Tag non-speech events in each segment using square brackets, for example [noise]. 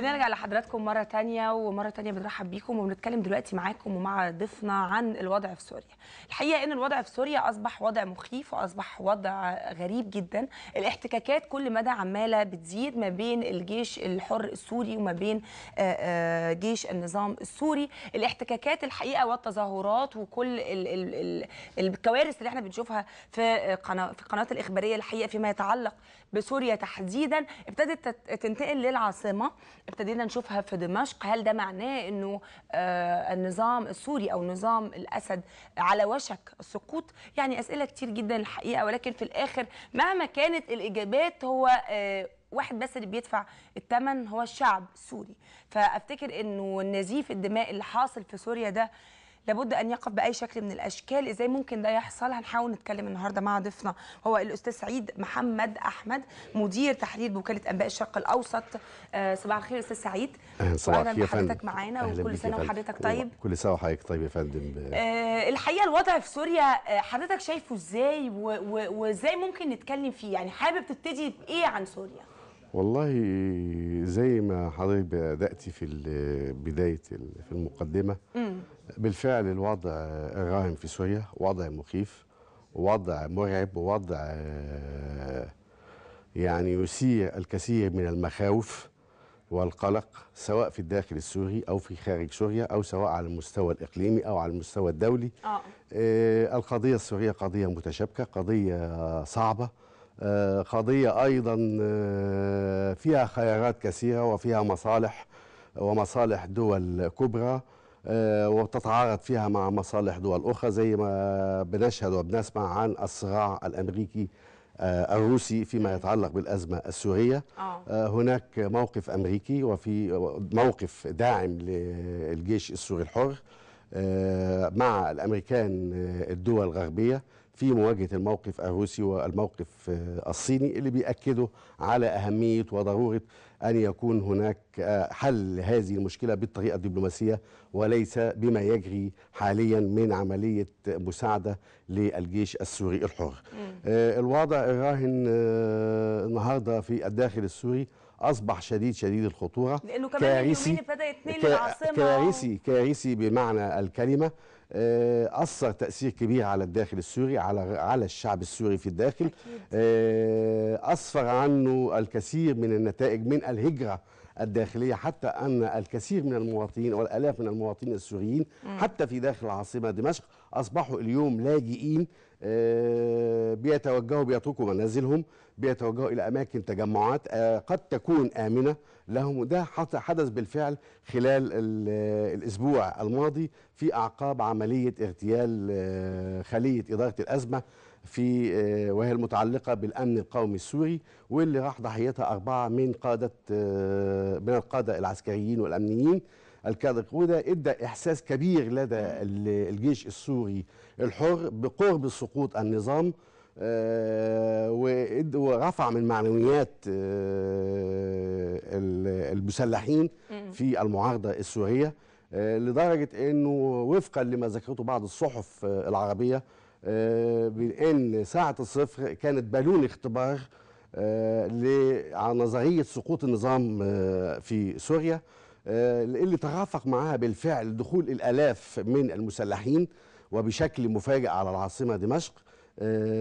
بنرجع لحضراتكم مره تانية ومره تانية بنرحب بيكم وبنتكلم دلوقتي معاكم ومع ضيفنا عن الوضع في سوريا الحقيقه ان الوضع في سوريا اصبح وضع مخيف واصبح وضع غريب جدا الاحتكاكات كل مدى عماله بتزيد ما بين الجيش الحر السوري وما بين آه، آه، جيش النظام السوري الاحتكاكات الحقيقه والتظاهرات وكل الكوارث اللي احنا بنشوفها في قناه في القنوات الاخباريه الحقيقه فيما يتعلق بسوريا تحديدا ابتدت تنتقل للعاصمه ابتدينا نشوفها في دمشق هل ده معناه انه آه، النظام السوري او نظام الاسد على وشك السقوط يعني اسئله كتير جدا الحقيقه ولكن في الاخر مهما كانت الاجابات هو آه، واحد بس اللي بيدفع الثمن هو الشعب السوري فافتكر انه النزيف الدماء اللي حاصل في سوريا ده لابد ان يقف باي شكل من الاشكال ازاي ممكن ده يحصل هنحاول نتكلم النهارده مع ضيفنا هو الاستاذ سعيد محمد احمد مدير تحرير بوكاله انباء الشرق الاوسط آه، صباح الخير استاذ سعيد صباح الخير حضرتك معانا وكل سنه وحضرتك طيب كل سنه وحضرتك طيب يا فندم آه الحقيقه الوضع في سوريا آه، حضرتك شايفه ازاي وازاي ممكن نتكلم فيه يعني حابب تبتدي بايه عن سوريا والله زي ما حضرتك بدأتي في [hesitation] بداية [hesitation] في المقدمة بالفعل الوضع الراهن في سوريا وضع مخيف وضع مرعب وضع [hesitation] يعني يثير الكثير من المخاوف والقلق سواء في الداخل السوري أو في خارج سوريا أو سواء على المستوى الإقليمي أو على المستوى الدولي آه. آه القضية السورية قضية متشابكة قضية صعبة آه، قضية أيضا آه، فيها خيارات كثيرة وفيها مصالح ومصالح دول كبرى آه، وتتعارض فيها مع مصالح دول أخرى زي ما بنشهد وبنسمع عن الصراع الأمريكي الروسي فيما يتعلق بالأزمة السورية هناك موقف أمريكي وفي موقف داعم للجيش السوري الحر مع الأمريكان الدول الغربية في مواجهة الموقف الروسي والموقف آه، الصيني اللي بيأكدوا على أهمية وضرورة أن يكون هناك آه، حل هذه المشكلة بالطريقة الدبلوماسية وليس بما يجري حاليا من عملية مساعدة للجيش السوري الحر آه، الوضع الراهن النهاردة في الداخل السوري اصبح شديد شديد الخطوره لانه كمان كارثي العاصمه كارثي كارثي بمعنى الكلمه آه، اثر تاثير كبير على الداخل السوري على على الشعب السوري في الداخل آه، اسفر عنه الكثير من النتائج من الهجره الداخليه حتى ان الكثير من المواطنين والالاف من المواطنين السوريين حتى في داخل العاصمه دمشق اصبحوا اليوم لاجئين آه، بيتوجهوا بيتركوا منازلهم بيتوجهوا الى اماكن تجمعات قد تكون امنه لهم وده حدث بالفعل خلال الأسبوع الماضي في أعقاب عملية اغتيال آه، خلية إدارة الأزمة في آه، وهي المتعلقة بالأمن القومي السوري واللي راح ضحيتها أربعة من قادة آه، من القادة العسكريين والأمنيين الكادر وده ادى احساس كبير لدى الجيش السوري الحر بقرب سقوط النظام آه، ورفع من معنويات آه، المسلحين في المعارضة السورية آه، لدرجة أنه وفقا لما ذكرته بعض الصحف العربية بأن ساعة الصفر كانت بالون اختبار على نظرية سقوط النظام في سوريا اللي ترافق معها بالفعل دخول الألاف من المسلحين وبشكل مفاجئ على العاصمة دمشق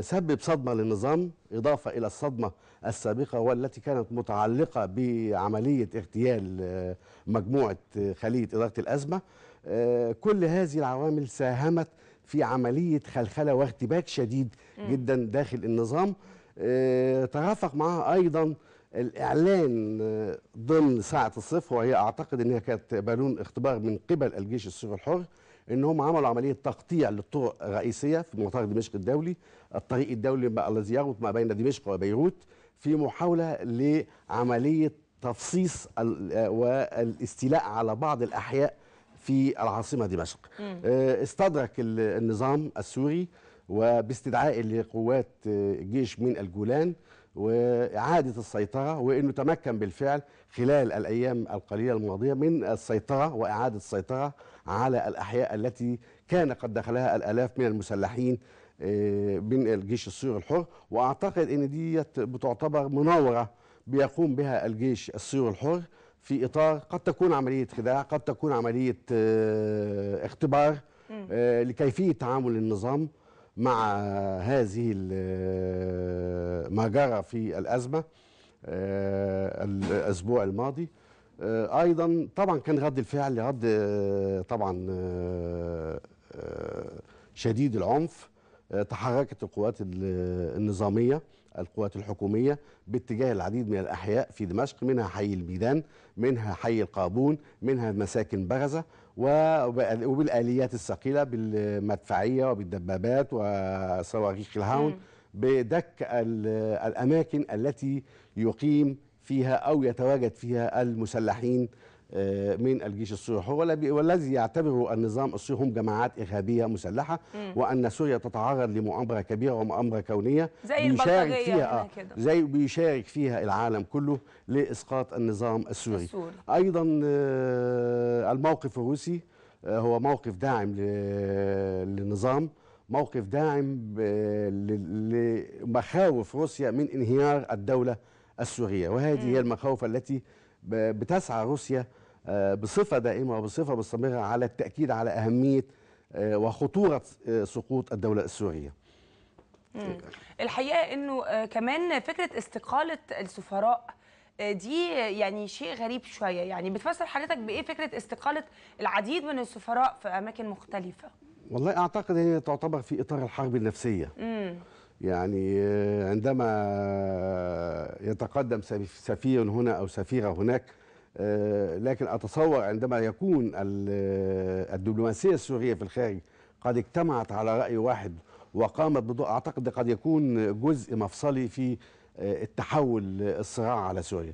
سبب صدمة للنظام إضافة إلى الصدمة السابقة والتي كانت متعلقة بعملية اغتيال آه، مجموعة آه، خلية إدارة الأزمة آه، كل هذه العوامل ساهمت في عملية خلخلة وارتباك شديد جدا داخل النظام ترافق معها أيضا الإعلان ضمن ساعة الصفر وهي أعتقد أنها كانت بالون اختبار من قبل الجيش السوري الحر ان هم عملوا عمليه تقطيع للطرق الرئيسيه في مطار دمشق الدولي الطريق الدولي الذي يربط ما بين دمشق وبيروت في محاوله لعمليه تفصيص والاستيلاء على بعض الاحياء في العاصمه دمشق آه، استدرك النظام السوري وباستدعاء لقوات الجيش آه، من الجولان وإعادة السيطرة وأنه تمكن بالفعل خلال الأيام القليلة الماضية من السيطرة وإعادة السيطرة على الأحياء التي كان قد دخلها الآلاف من المسلحين آه، من الجيش السوري الحر وأعتقد أن دي بتعتبر مناورة بيقوم بها الجيش السوري الحر في إطار قد تكون عملية خداع قد تكون عملية آه، اختبار آه، لكيفية تعامل النظام مع هذه ما جرى في الأزمة آه، الأسبوع الماضي آه، أيضا طبعا كان رد الفعل رد آه، طبعا شديد العنف تحركت القوات النظامية القوات الحكومية باتجاه العديد من الأحياء في دمشق منها حي الميدان منها حي القابون منها مساكن بغزة وبالآليات الثقيلة بالمدفعية وبالدبابات وصواريخ الهاون بدك الأماكن التي يقيم فيها أو يتواجد فيها المسلحين آه، من الجيش السوري والذي يعتبره النظام السوري هم جماعات إرهابية مسلحة مم. وأن سوريا تتعرض لمؤامرة كبيرة ومؤامرة كونية زي بيشارك فيها كده. آه، زي بيشارك فيها العالم كله لإسقاط النظام السوري السوري. أيضا آه، الموقف الروسي هو موقف داعم للنظام موقف داعم لمخاوف روسيا من انهيار الدولة السورية وهذه هي المخاوف التي بتسعى روسيا آه، بصفة دائمة وبصفة مستمرة على التأكيد على أهمية آه، وخطورة آه، سقوط الدولة السورية الحقيقة أنه كمان فكرة استقالة السفراء دي يعني شيء غريب شوية يعني بتفسر حضرتك بإيه فكرة استقالة العديد من السفراء في أماكن مختلفة والله أعتقد هي تعتبر في إطار الحرب النفسية مم. يعني عندما يتقدم سفير هنا أو سفيرة هناك آه، لكن أتصور عندما يكون آه، الدبلوماسية السورية في الخارج قد اجتمعت على رأي واحد وقامت بضوء أعتقد قد يكون جزء مفصلي في آه، التحول الصراع على سوريا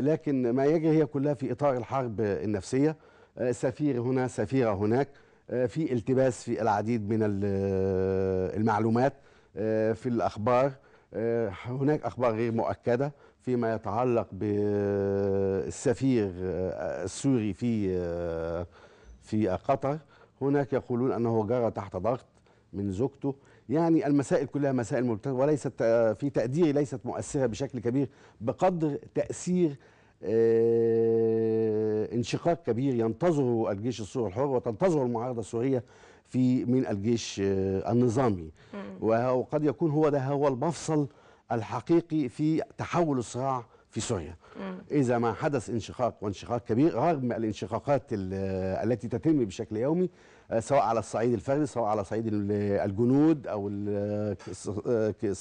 لكن ما يجري هي كلها في إطار الحرب النفسية سفير هنا سفيرة هناك في التباس في العديد من المعلومات في الأخبار هناك أخبار غير مؤكدة فيما يتعلق بالسفير السوري في في قطر هناك يقولون انه جرى تحت ضغط من زوجته يعني المسائل كلها مسائل مبتدئه وليست في تقديري ليست مؤثره بشكل كبير بقدر تاثير آه، انشقاق كبير ينتظره الجيش السوري الحر وتنتظره المعارضه السوريه في من الجيش آه، النظامي وقد يكون هو ده هو المفصل الحقيقي في تحول الصراع في سوريا إذا ما حدث انشقاق وانشقاق كبير رغم الانشقاقات التي تتم بشكل يومي آه، سواء على الصعيد الفردي سواء على صعيد الجنود أو آه،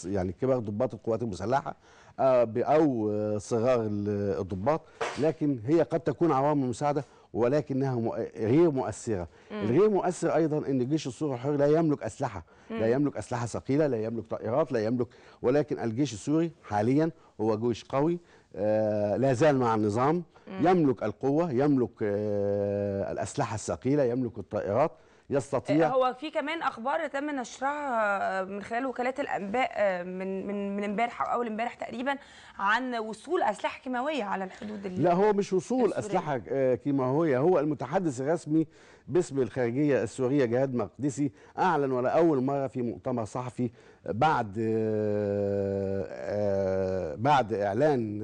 يعني كبار ضباط القوات المسلحة آه، أو صغار الضباط لكن هي قد تكون عوامل مساعدة ولكنها غير مؤثره الغير مؤثر ايضا ان جيش السوري الحر لا يملك اسلحه لا يملك اسلحه ثقيله لا يملك طائرات لا يملك ولكن الجيش السوري حاليا هو جيش قوي آه لا زال مع النظام مم. يملك القوه يملك آه الاسلحه الثقيله يملك الطائرات يستطيع هو في كمان اخبار تم نشرها آه، من خلال وكالات الانباء آه، من من من امبارح او اول امبارح تقريبا عن وصول اسلحه كيماويه على الحدود لا هو مش وصول السورية. اسلحه آه، كيماويه هو المتحدث الرسمي باسم الخارجيه السوريه جهاد مقدسي اعلن ولاول مره في مؤتمر صحفي بعد بعد اعلان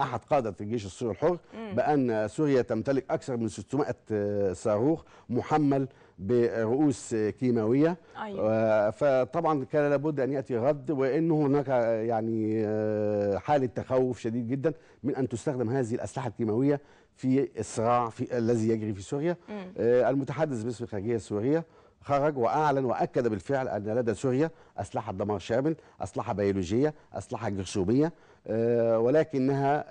احد قاده الجيش السوري الحر بان سوريا تمتلك اكثر من 600 صاروخ محمل برؤوس كيماويه أيوة. آه، فطبعا كان لابد ان ياتي غد وانه هناك يعني آه، حاله تخوف شديد جدا من ان تستخدم هذه الاسلحه الكيماويه في الصراع في الذي يجري في سوريا م. آه، المتحدث باسم الخارجيه السوريه خرج واعلن واكد بالفعل ان لدى سوريا اسلحه دمار شامل، اسلحه بيولوجيه، اسلحه جرثوميه ولكنها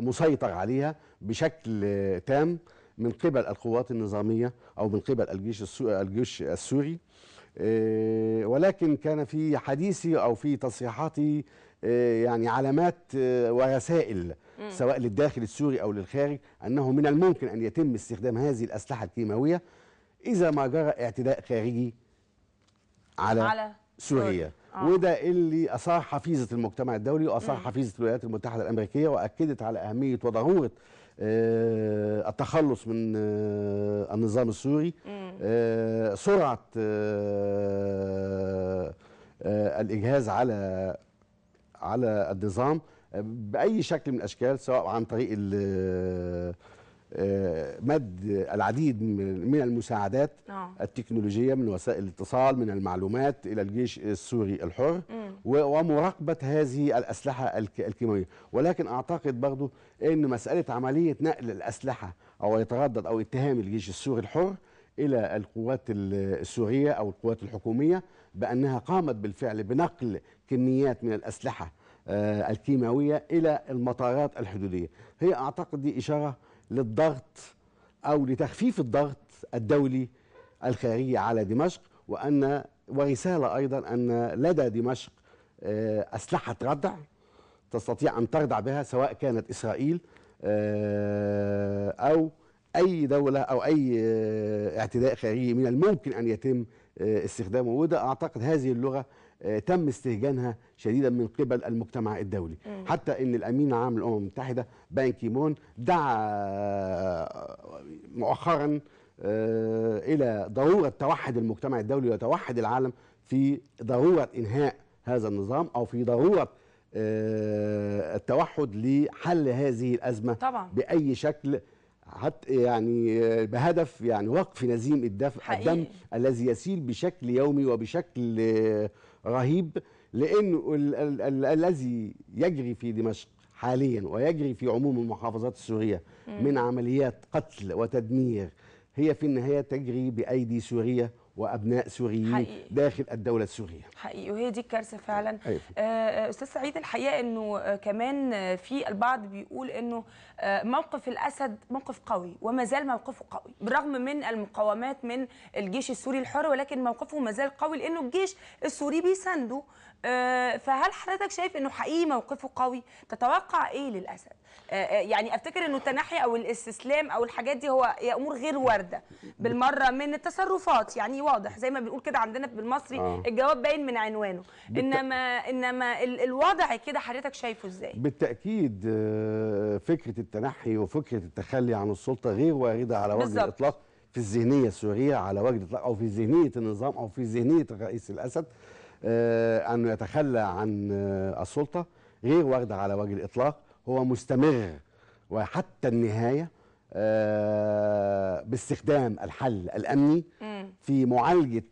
مسيطر عليها بشكل تام من قبل القوات النظامية أو من قبل الجيش الجيش السوري آه، ولكن كان في حديثي أو في تصريحاتي آه، يعني علامات آه، ورسائل سواء للداخل السوري أو للخارج أنه من الممكن أن يتم استخدام هذه الأسلحة الكيماوية إذا ما جرى اعتداء خارجي على, على سوريا آه. وده اللي أثار حفيظة المجتمع الدولي وأثار حفيظة الولايات المتحدة الأمريكية وأكدت على أهمية وضرورة آه، التخلص من آه، النظام السوري آه، سرعه الاجهاز على على النظام باي شكل من الاشكال سواء عن طريق آه، مد العديد من المساعدات أوه. التكنولوجية من وسائل الاتصال من المعلومات إلى الجيش السوري الحر ومراقبة هذه الأسلحة الكيماوية ولكن أعتقد برضو أن مسألة عملية نقل الأسلحة أو يتردد أو اتهام الجيش السوري الحر إلى القوات السورية أو القوات الحكومية بأنها قامت بالفعل بنقل كميات من الأسلحة آه، الكيماوية إلى المطارات الحدودية هي أعتقد دي إشارة للضغط أو لتخفيف الضغط الدولي الخارجي على دمشق وأن ورسالة أيضا أن لدى دمشق آه، أسلحة ردع تستطيع أن تردع بها سواء كانت إسرائيل آه، أو أي دولة أو أي آه، اعتداء خارجي من الممكن أن يتم استخدامه وده أعتقد هذه اللغة آه، تم استهجانها شديدا من قبل المجتمع الدولي مم. حتى ان الامين العام للامم المتحده بان كيمون دعا آه، مؤخرا آه، الى ضروره توحد المجتمع الدولي وتوحد العالم في ضروره انهاء هذا النظام او في ضروره التوحد لحل هذه الازمه طبعا. باي شكل حتى يعني بهدف يعني وقف نزيم الدم الذي يسيل بشكل يومي وبشكل رهيب لأنه الذي يجري في دمشق حاليا ويجري في عموم المحافظات السورية من عمليات قتل وتدمير هي في النهاية تجري بأيدي سوريه وابناء سوريين حقيقي. داخل الدوله السوريه حقيقي وهي دي الكارثه فعلا أيوة. آه، استاذ سعيد الحقيقه انه كمان في البعض بيقول انه آه، موقف الاسد موقف قوي وما زال موقفه قوي بالرغم من المقاومات من الجيش السوري الحر ولكن موقفه ما زال قوي لانه الجيش السوري بيسانده آه، فهل حضرتك شايف انه حقيقي موقفه قوي تتوقع ايه للاسد آه، آه، يعني افتكر انه التنحي او الاستسلام او الحاجات دي هو امور غير وارده بالمره من التصرفات يعني واضح زي ما بنقول كده عندنا بالمصري آه. الجواب باين من عنوانه بالت... انما انما الوضع كده حضرتك شايفه ازاي بالتاكيد فكره التنحي وفكره التخلي عن السلطه غير وارده على وجه بالزبط. الاطلاق في الذهنيه السوريه على وجه الاطلاق او في ذهنيه النظام او في ذهنيه الرئيس الاسد آه، أنه يتخلى عن آه، السلطة غير واخده على وجه الإطلاق هو مستمر وحتى النهاية آه، باستخدام الحل الأمني في معالجة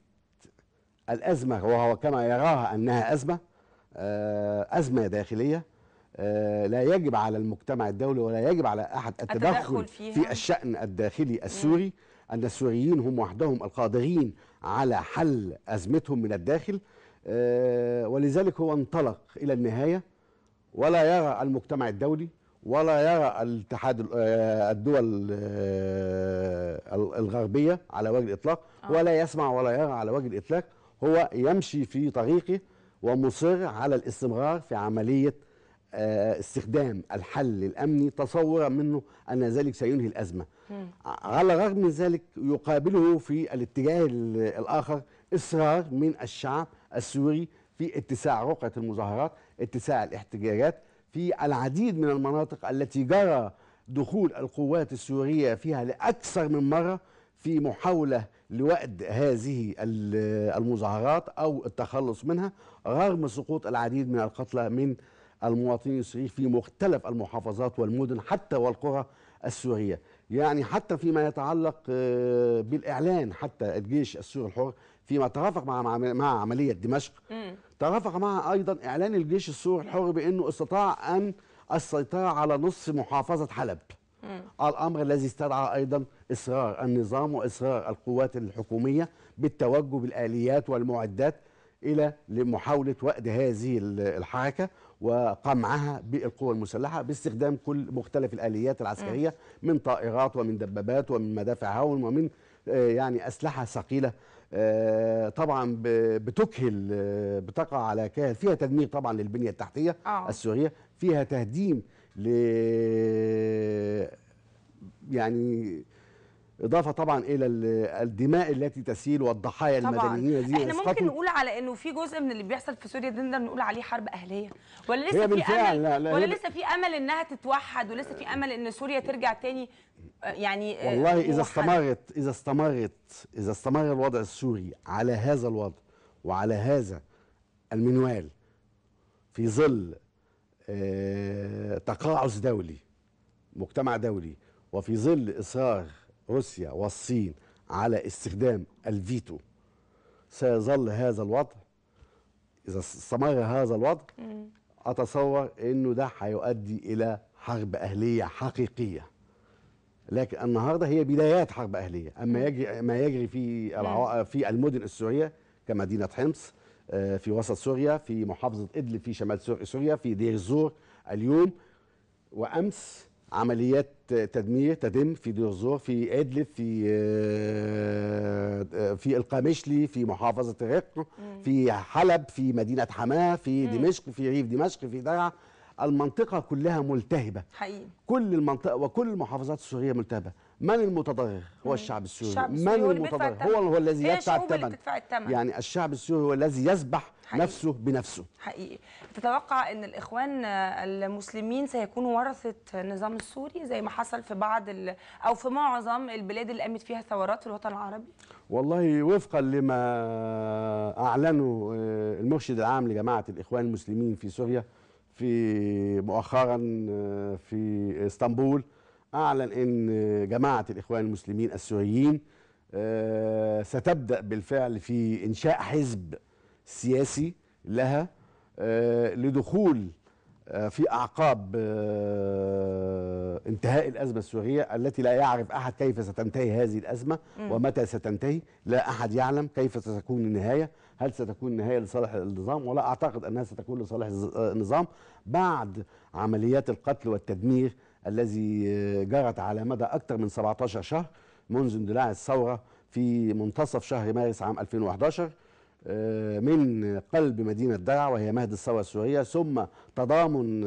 الأزمة وهو كما يراها أنها أزمة أزمة داخلية لا يجب على المجتمع الدولي ولا يجب على أحد التدخل فيها. في الشأن الداخلي السوري أن السوريين هم وحدهم القادرين على حل أزمتهم من الداخل آه، ولذلك هو انطلق إلى النهاية ولا يرى المجتمع الدولي ولا يرى الاتحاد آه، الدول آه، الغربية على وجه الإطلاق ولا يسمع ولا يرى على وجه الإطلاق هو يمشي في طريقه ومصر على الاستمرار في عملية استخدام الحل الأمني تصورا منه أن ذلك سينهي الأزمة م. على الرغم من ذلك يقابله في الاتجاه الآخر إصرار من الشعب السوري في اتساع رقعة المظاهرات اتساع الاحتجاجات في العديد من المناطق التي جرى دخول القوات السورية فيها لأكثر من مرة في محاولة لوأد هذه المظاهرات أو التخلص منها رغم سقوط العديد من القتلى من المواطنين السوريين في مختلف المحافظات والمدن حتى والقرى السورية يعني حتى فيما يتعلق آه، بالإعلان حتى الجيش السوري الحر فيما ترافق مع مع عمليه دمشق ترافق معها ايضا اعلان الجيش السوري الحر بانه استطاع ان السيطره على نصف محافظه حلب الامر الذي استدعى ايضا اصرار النظام واصرار القوات الحكوميه بالتوجه بالاليات والمعدات الى لمحاوله وأد هذه الحركه وقمعها بالقوى المسلحه باستخدام كل مختلف الاليات العسكريه من طائرات ومن دبابات ومن مدافع هون ومن آه، يعني اسلحه ثقيله آه، طبعا بتكهل آه، بتقع على كاهل فيها تدمير طبعا للبنيه التحتيه أوه. السوريه فيها تهديم ل يعني اضافه طبعا الى الدماء التي تسيل والضحايا طبعاً. المدنيين دي احنا ممكن نقول على انه في جزء من اللي بيحصل في سوريا ده نقول عليه حرب اهليه ولا لسه في امل لا لا ولا لسه في امل انها تتوحد ولسه في امل ان سوريا ترجع تاني يعني آه، والله اذا استمرت اذا استمرت اذا استمر الوضع السوري على هذا الوضع وعلى هذا المنوال في ظل آه، تقاعس دولي مجتمع دولي وفي ظل اصرار روسيا والصين على استخدام الفيتو سيظل هذا الوضع اذا استمر هذا الوضع اتصور انه ده هيؤدي الى حرب اهليه حقيقيه لكن النهارده هي بدايات حرب اهليه اما يجري ما يجري في في المدن السوريه كمدينه حمص آه، في وسط سوريا في محافظه ادلب في شمال سوريا في دير الزور اليوم وامس عمليات تدمير تدم في دير الزور في ادلب في آه، آه، في القامشلي في محافظه الرق في حلب في مدينه حماه في دمشق في ريف دمشق في درعا المنطقه كلها ملتهبه حقيقي كل المنطقه وكل المحافظات السوريه ملتهبه من المتضرر هو الشعب السوري الشعب من المتضرر هو هو الذي يدفع الثمن يعني الشعب السوري هو الذي يذبح نفسه بنفسه حقيقي تتوقع ان الاخوان المسلمين سيكونوا ورثه النظام السوري زي ما حصل في بعض ال... او في معظم البلاد اللي قامت فيها ثورات في الوطن العربي والله وفقا لما اعلنه آه، المرشد العام لجماعه الاخوان المسلمين في سوريا في مؤخرا آه، في اسطنبول اعلن ان جماعه الاخوان المسلمين السوريين آه، ستبدا بالفعل في انشاء حزب سياسي لها آه، لدخول في اعقاب انتهاء الازمه السوريه التي لا يعرف احد كيف ستنتهي هذه الازمه ومتى ستنتهي لا احد يعلم كيف ستكون النهايه هل ستكون نهاية لصالح النظام ولا أعتقد أنها ستكون لصالح آه، النظام بعد عمليات القتل والتدمير الذي آه، جرت على مدى أكثر من 17 شهر منذ اندلاع الثورة في منتصف شهر مارس عام 2011 آه، من قلب مدينة درعا وهي مهد الثورة السورية ثم تضامن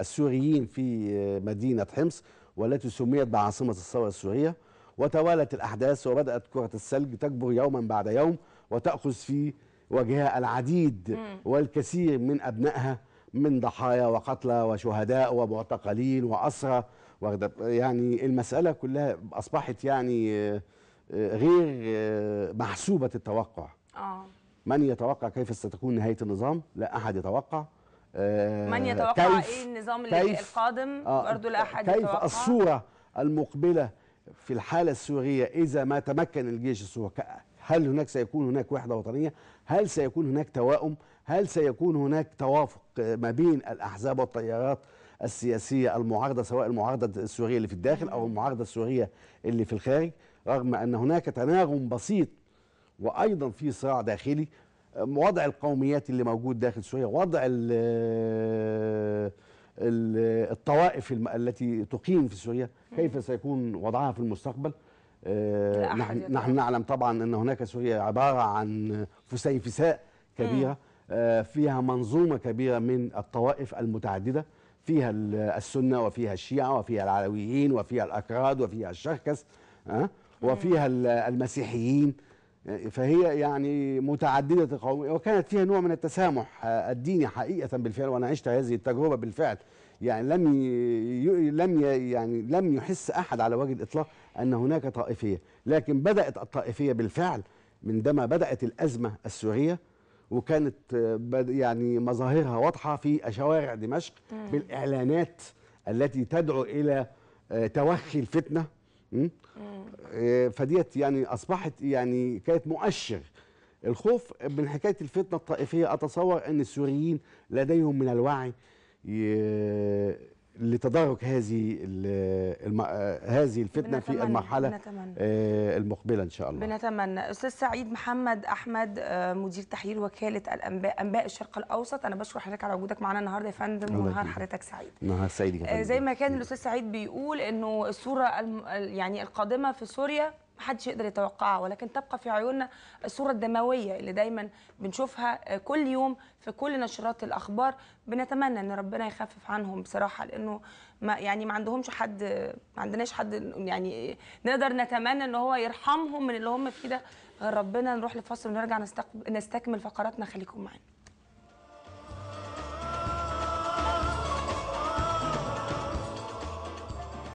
السوريين في مدينة حمص والتي سميت بعاصمة الثورة السورية وتوالت الأحداث وبدأت كرة الثلج تكبر يوما بعد يوم وتأخذ في وجهها العديد والكثير من أبنائها من ضحايا وقتلى وشهداء ومعتقلين وأسرى يعني المسألة كلها أصبحت يعني آه، غير آه، محسوبة التوقع آه. من يتوقع كيف ستكون نهاية النظام لا أحد يتوقع آه، من يتوقع كيف ايه النظام كيف القادم آه برضه لا احد كيف يتوقع. الصوره المقبله في الحاله السوريه اذا ما تمكن الجيش السوري هل هناك سيكون هناك وحدة وطنية هل سيكون هناك توائم هل سيكون هناك توافق ما بين الأحزاب والتيارات السياسية المعارضة سواء المعارضة السورية اللي في الداخل أو المعارضة السورية اللي في الخارج رغم أن هناك تناغم بسيط وأيضا في صراع داخلي وضع القوميات اللي موجود داخل سوريا وضع الطوائف التي تقيم في سوريا كيف سيكون وضعها في المستقبل آه، نحن, نعلم طبعا ان هناك سوريا عباره عن فسيفساء كبيره آه، فيها منظومه كبيره من الطوائف المتعدده فيها السنه وفيها الشيعه وفيها العلويين وفيها الاكراد وفيها الشركس آه، وفيها المسيحيين فهي يعني متعدده القوميه وكانت فيها نوع من التسامح الديني حقيقه بالفعل وانا عشت هذه التجربه بالفعل يعني لم ي... لم ي... يعني لم يحس احد على وجه الاطلاق ان هناك طائفيه لكن بدات الطائفيه بالفعل عندما بدات الازمه السوريه وكانت يعني مظاهرها واضحه في شوارع دمشق بالاعلانات التي تدعو الى آه، توخي الفتنه آه، فديت يعني اصبحت يعني كانت مؤشر الخوف من حكايه الفتنه الطائفيه اتصور ان السوريين لديهم من الوعي لتدارك هذه هذه الفتنه في المرحله بنتمنى. آه، المقبله ان شاء الله بنتمنى استاذ سعيد محمد احمد آه، مدير تحرير وكاله الانباء انباء الشرق الاوسط انا بشكر حضرتك على وجودك معانا النهارده يا فندم ونهار حضرتك سعيد نهار سعيد جدا آه، زي ما كان الاستاذ سعيد بيقول انه الصوره يعني القادمه في سوريا ما حدش يقدر يتوقعها ولكن تبقى في عيوننا الصوره الدمويه اللي دايما بنشوفها آه، كل يوم في كل نشرات الاخبار بنتمنى ان ربنا يخفف عنهم بصراحه لانه ما يعني ما عندهمش حد ما عندناش حد يعني نقدر نتمنى ان هو يرحمهم من اللي هم فيه ده غير ربنا نروح لفصل ونرجع نستكمل فقراتنا خليكم معانا